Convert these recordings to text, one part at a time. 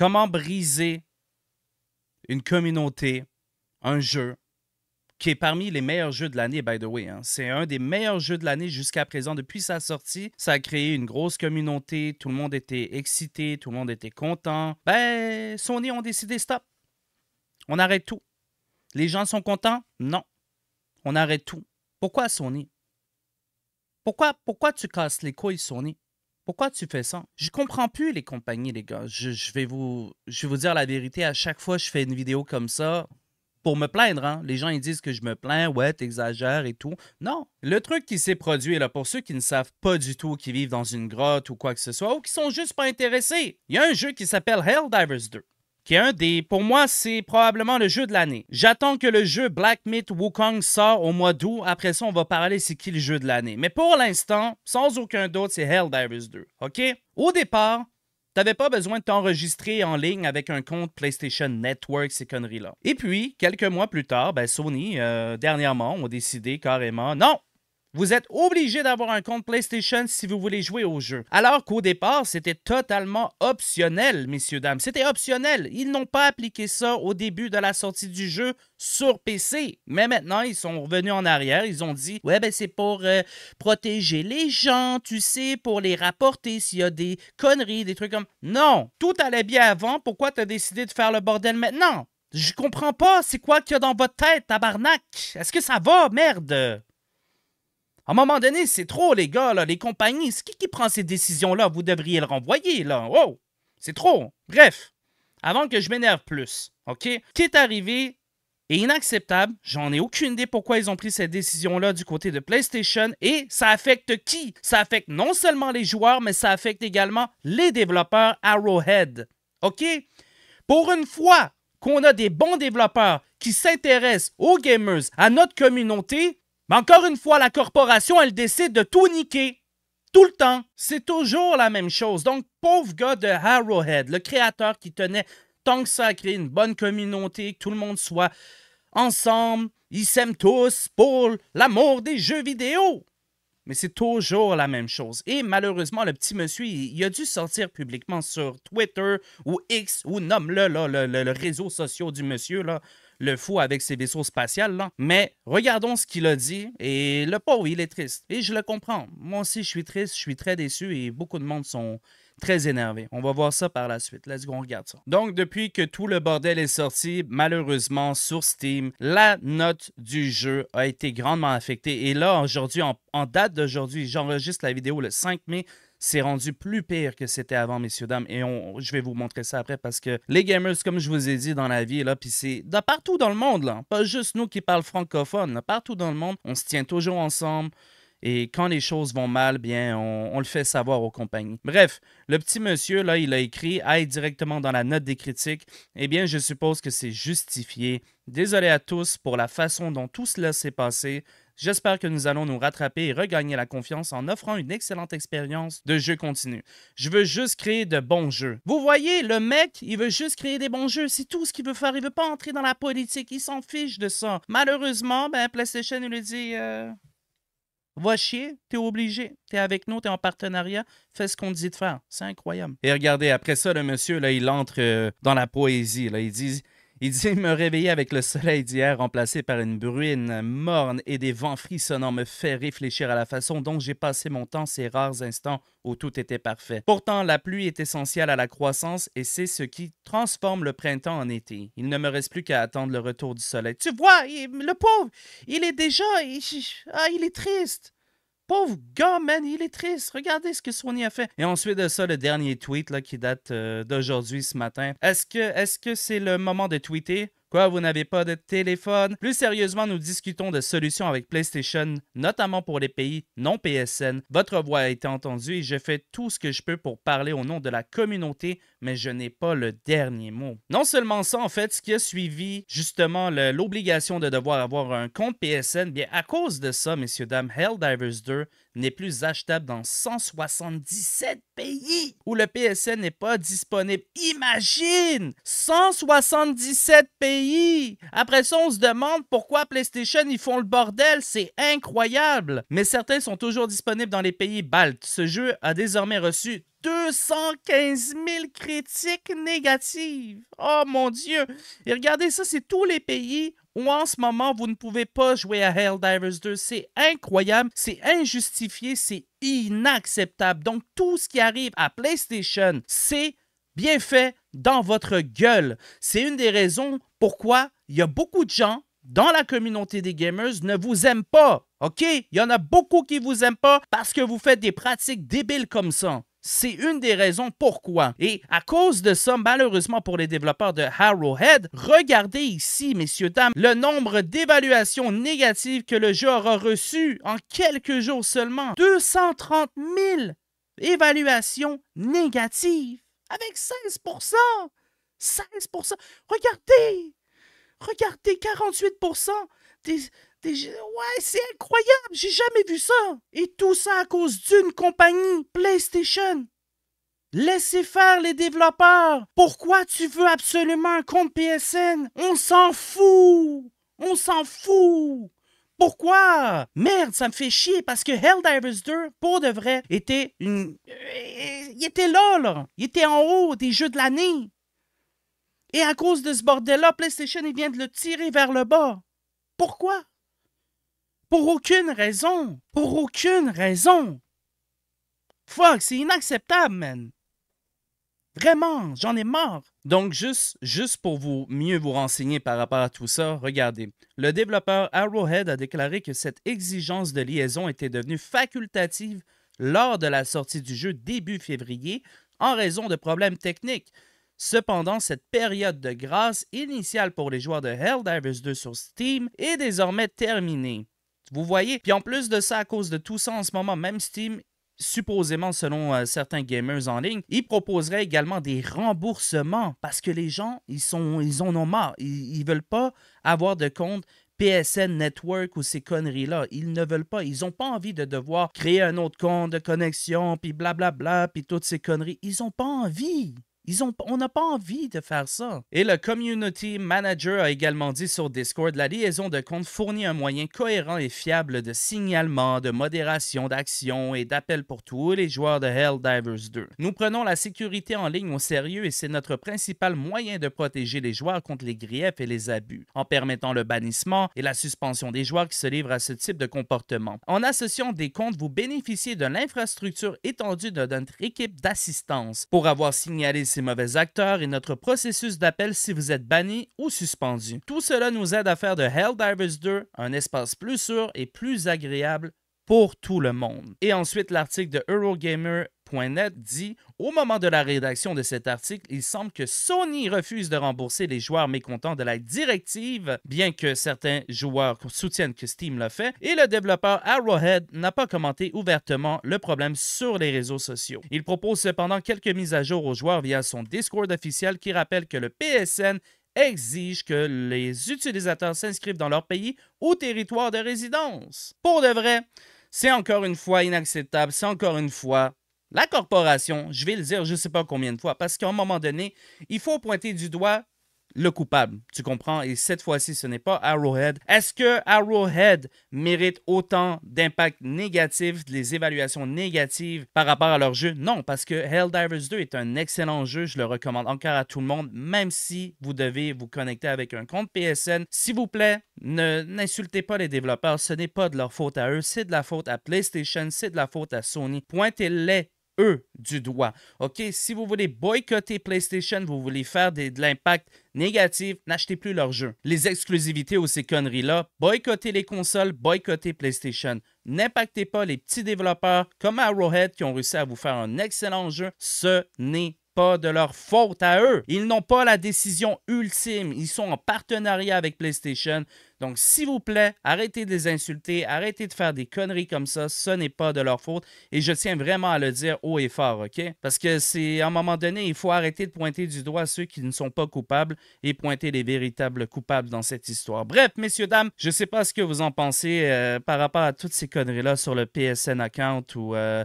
Comment briser une communauté, un jeu, qui est parmi les meilleurs jeux de l'année, by the way. Hein? C'est un des meilleurs jeux de l'année jusqu'à présent. Depuis sa sortie, ça a créé une grosse communauté. Tout le monde était excité, tout le monde était content. Ben, Sony ont décidé stop. On arrête tout. Les gens sont contents? Non. On arrête tout. Pourquoi Sony? Pourquoi, pourquoi tu casses les couilles, Sony? pourquoi tu fais ça? Je comprends plus les compagnies, les gars. Je, vais vous, je vais vous dire la vérité. À chaque fois je fais une vidéo comme ça, pour me plaindre, hein, les gens ils disent que je me plains, ouais, t'exagères et tout. Non. Le truc qui s'est produit, là, pour ceux qui ne savent pas du tout, qui vivent dans une grotte ou quoi que ce soit, ou qui sont juste pas intéressés, il y a un jeu qui s'appelle Helldivers 2 des, pour moi, c'est probablement le jeu de l'année. J'attends que le jeu Black Myth Wukong sort au mois d'août. Après ça, on va parler c'est qui le jeu de l'année. Mais pour l'instant, sans aucun doute, c'est Helldivers 2. OK? Au départ, T'avais pas besoin de t'enregistrer en ligne avec un compte PlayStation Network, ces conneries-là. Et puis, quelques mois plus tard, ben Sony, euh, dernièrement, ont décidé carrément, non, vous êtes obligé d'avoir un compte PlayStation si vous voulez jouer au jeu. Alors qu'au départ, c'était totalement optionnel, messieurs, dames. C'était optionnel. Ils n'ont pas appliqué ça au début de la sortie du jeu sur PC. Mais maintenant, ils sont revenus en arrière. Ils ont dit, ouais, ben c'est pour euh, protéger les gens, tu sais, pour les rapporter s'il y a des conneries, des trucs comme... Non, tout allait bien avant. Pourquoi t'as décidé de faire le bordel maintenant? Je comprends pas, c'est quoi qu'il y a dans votre tête, tabarnak? Est-ce que ça va, merde? À un moment donné, c'est trop, les gars, les compagnies. C'est qui qui prend ces décisions-là? Vous devriez le renvoyer, là. Oh! C'est trop. Bref, avant que je m'énerve plus, OK? Qui est arrivé est inacceptable. J'en ai aucune idée pourquoi ils ont pris cette décision-là du côté de PlayStation. Et ça affecte qui? Ça affecte non seulement les joueurs, mais ça affecte également les développeurs Arrowhead. OK? Pour une fois qu'on a des bons développeurs qui s'intéressent aux gamers, à notre communauté, mais encore une fois, la corporation, elle décide de tout niquer. Tout le temps. C'est toujours la même chose. Donc, pauvre gars de Harrowhead, le créateur qui tenait tant que ça à créer une bonne communauté, que tout le monde soit ensemble, ils s'aiment tous pour l'amour des jeux vidéo. Mais c'est toujours la même chose. Et malheureusement, le petit monsieur, il, a dû sortir publiquement sur Twitter ou X ou nomme-le, le, le, réseau social du monsieur, là, le fou avec ses vaisseaux spatiaux. Là. Mais regardons ce qu'il a dit. Et le pauvre, il est triste. Et je le comprends. Moi aussi, je suis triste, je suis très déçu et beaucoup de monde sont très énervés. On va voir ça par la suite. Let's go, on regarde ça. Donc, depuis que tout le bordel est sorti, malheureusement, sur Steam, la note du jeu a été grandement affectée. Et là, aujourd'hui, en, en, date d'aujourd'hui, j'enregistre la vidéo le 5 mai, c'est rendu plus pire que c'était avant, messieurs, dames. Et on, je vais vous montrer ça après parce que les gamers, comme je vous ai dit dans la vie, là, puis c'est de partout dans le monde, là. Pas juste nous qui parlons francophone, Partout dans le monde, on se tient toujours ensemble. Et quand les choses vont mal, bien, on, on, le fait savoir aux compagnies. Bref, le petit monsieur, là, il a écrit, aille directement dans la note des critiques. Eh bien, je suppose que c'est justifié Désolé à tous pour la façon dont tout cela s'est passé. J'espère que nous allons nous rattraper et regagner la confiance en offrant une excellente expérience de jeu continu. Je veux juste créer de bons jeux. Vous voyez, le mec, il veut juste créer des bons jeux. C'est tout ce qu'il veut faire. Il veut pas entrer dans la politique. Il s'en fiche de ça. Malheureusement, ben, PlayStation il lui dit euh, Va chier, t'es obligé. T'es avec nous, t'es en partenariat. Fais ce qu'on te dit de faire. C'est incroyable. Et regardez, après ça, le monsieur, là, il entre euh, dans la poésie. Là. Il dit il dit Me réveiller avec le soleil d'hier remplacé par une bruine morne et des vents frissonnants me fait réfléchir à la façon dont j'ai passé mon temps ces rares instants où tout était parfait. Pourtant, la pluie est essentielle à la croissance et c'est ce qui transforme le printemps en été. Il ne me reste plus qu'à attendre le retour du soleil. Tu vois, le pauvre, il est déjà. ah, il est triste. Pauvre gars, man, il est triste. Regardez ce que Sony a fait. Et ensuite de ça, le dernier tweet là, qui date euh, d'aujourd'hui, ce matin. Est-ce que est -ce c'est le moment de tweeter? Quoi, vous n'avez pas de téléphone? Plus sérieusement, nous discutons de solutions avec PlayStation, notamment pour les pays non PSN. Votre voix a été entendue et je fais tout ce que je peux pour parler au nom de la communauté, mais je n'ai pas le dernier mot. Non seulement ça, en fait, ce qui a suivi justement l'obligation de devoir avoir un compte PSN, bien à cause de ça, messieurs, dames, Helldivers 2 n'est plus achetable dans 177 pays où le PSN n'est pas disponible. Imagine! 177 pays! Après ça, on se demande pourquoi PlayStation, ils font le bordel. C'est incroyable. Mais certains sont toujours disponibles dans les pays baltes. Ce jeu a désormais reçu 215 000 critiques négatives. Oh mon Dieu! Et regardez ça, c'est tous les pays où en ce moment vous ne pouvez pas jouer à Helldivers 2. C'est incroyable, c'est injustifié, c'est inacceptable. Donc tout ce qui arrive à PlayStation, c'est bien fait, dans votre gueule. C'est une des raisons pourquoi il y a beaucoup de gens dans la communauté des gamers ne vous aiment pas. OK? Il y en a beaucoup qui vous aiment pas parce que vous faites des pratiques débiles comme ça. C'est une des raisons pourquoi. Et à cause de ça, malheureusement pour les développeurs de Harrowhead, regardez ici, messieurs, dames, le nombre d'évaluations négatives que le jeu aura reçues en quelques jours seulement. 230 000 évaluations négatives. Avec 16 16 Regardez! Regardez, 48 des, ouais, c'est incroyable, j'ai jamais vu ça. Et tout ça à cause d'une compagnie, PlayStation. Laissez faire les développeurs. Pourquoi tu veux absolument un compte PSN On s'en fout. On s'en fout. Pourquoi? Merde, ça me fait chier parce que Helldivers 2, pour de vrai, était une. Euh, il était là, là. Il était en haut des jeux de l'année. Et à cause de ce bordel-là, PlayStation, il vient de le tirer vers le bas. Pourquoi? Pour aucune raison. Pour aucune raison. Fuck, c'est inacceptable, man. Vraiment, j'en ai marre. Donc, juste, juste pour vous mieux vous renseigner par rapport à tout ça, regardez. Le développeur Arrowhead a déclaré que cette exigence de liaison était devenue facultative lors de la sortie du jeu début février en raison de problèmes techniques. Cependant, cette période de grâce initiale pour les joueurs de Helldivers 2 sur Steam est désormais terminée. Vous voyez? Puis en plus de ça, à cause de tout ça en ce moment, même Steam supposément selon euh, certains gamers en ligne, ils proposeraient également des remboursements parce que les gens, ils, sont, ils en ont marre. Ils ne veulent pas avoir de compte PSN Network ou ces conneries-là. Ils ne veulent pas. Ils n'ont pas envie de devoir créer un autre compte de connexion, puis blablabla, puis toutes ces conneries. Ils n'ont pas envie ont, on n'a pas envie de faire ça. Et le community manager a également dit sur Discord, la liaison de comptes fournit un moyen cohérent et fiable de signalement, de modération d'action et d'appel pour tous les joueurs de Helldivers 2. Nous prenons la sécurité en ligne au sérieux et c'est notre principal moyen de protéger les joueurs contre les griefs et les abus, en permettant le bannissement et la suspension des joueurs qui se livrent à ce type de comportement. En associant des comptes, vous bénéficiez de l'infrastructure étendue de notre équipe d'assistance. Pour avoir signalé ces mauvais acteurs et notre processus d'appel si vous êtes banni ou suspendu. Tout cela nous aide à faire de Helldivers 2 un espace plus sûr et plus agréable pour tout le monde. Et ensuite, l'article de Eurogamer Net dit Au moment de la rédaction de cet article, il semble que Sony refuse de rembourser les joueurs mécontents de la directive, bien que certains joueurs soutiennent que Steam l'a fait, et le développeur Arrowhead n'a pas commenté ouvertement le problème sur les réseaux sociaux. Il propose cependant quelques mises à jour aux joueurs via son Discord officiel qui rappelle que le PSN exige que les utilisateurs s'inscrivent dans leur pays ou territoire de résidence. Pour de vrai, c'est encore une fois inacceptable, c'est encore une fois la corporation, je vais le dire je ne sais pas combien de fois, parce qu'à un moment donné, il faut pointer du doigt le coupable. Tu comprends? Et cette fois-ci, ce n'est pas Arrowhead. Est-ce que Arrowhead mérite autant d'impact négatif, des évaluations négatives par rapport à leur jeu? Non, parce que Helldivers 2 est un excellent jeu. Je le recommande encore à tout le monde, même si vous devez vous connecter avec un compte PSN. S'il vous plaît, ne n'insultez pas les développeurs. Ce n'est pas de leur faute à eux. C'est de la faute à PlayStation. C'est de la faute à Sony. Pointez-les eux du doigt. OK? Si vous voulez boycotter PlayStation, vous voulez faire de l'impact négatif, n'achetez plus leurs jeux. Les exclusivités ou ces conneries-là, boycottez les consoles, boycottez PlayStation. N'impactez pas les petits développeurs comme Arrowhead qui ont réussi à vous faire un excellent jeu. Ce n'est pas de leur faute à eux. Ils n'ont pas la décision ultime. Ils sont en partenariat avec PlayStation. Donc, s'il vous plaît, arrêtez de les insulter, arrêtez de faire des conneries comme ça. Ce n'est pas de leur faute. Et je tiens vraiment à le dire haut et fort, OK? Parce que c'est à un moment donné, il faut arrêter de pointer du doigt ceux qui ne sont pas coupables et pointer les véritables coupables dans cette histoire. Bref, messieurs, dames, je ne sais pas ce que vous en pensez euh, par rapport à toutes ces conneries-là sur le PSN account ou. est-ce euh,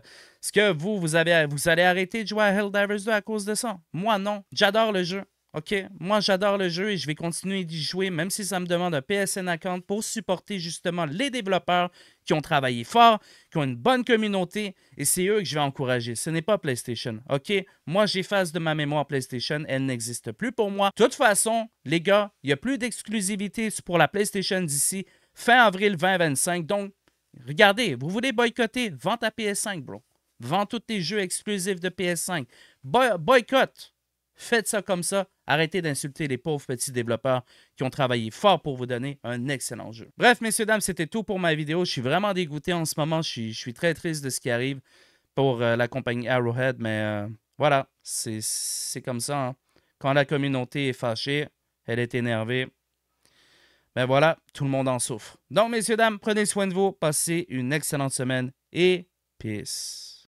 que vous, vous, avez, vous allez arrêter de jouer à Helldivers 2 à cause de ça? Moi, non. J'adore le jeu. OK, moi j'adore le jeu et je vais continuer d'y jouer, même si ça me demande un PSN account pour supporter justement les développeurs qui ont travaillé fort, qui ont une bonne communauté, et c'est eux que je vais encourager. Ce n'est pas PlayStation, OK? Moi, j'efface de ma mémoire PlayStation, elle n'existe plus pour moi. De toute façon, les gars, il n'y a plus d'exclusivité pour la PlayStation d'ici fin avril 2025, donc regardez, vous voulez boycotter, vente à PS5, bro. Vends tous tes jeux exclusifs de PS5. boycott Faites ça comme ça. Arrêtez d'insulter les pauvres petits développeurs qui ont travaillé fort pour vous donner un excellent jeu. Bref, messieurs, dames, c'était tout pour ma vidéo. Je suis vraiment dégoûté en ce moment. Je suis, très triste de ce qui arrive pour euh, la compagnie Arrowhead, mais euh, voilà, c'est comme ça. Hein. Quand la communauté est fâchée, elle est énervée. Mais ben voilà, tout le monde en souffre. Donc, messieurs, dames, prenez soin de vous, passez une excellente semaine et peace.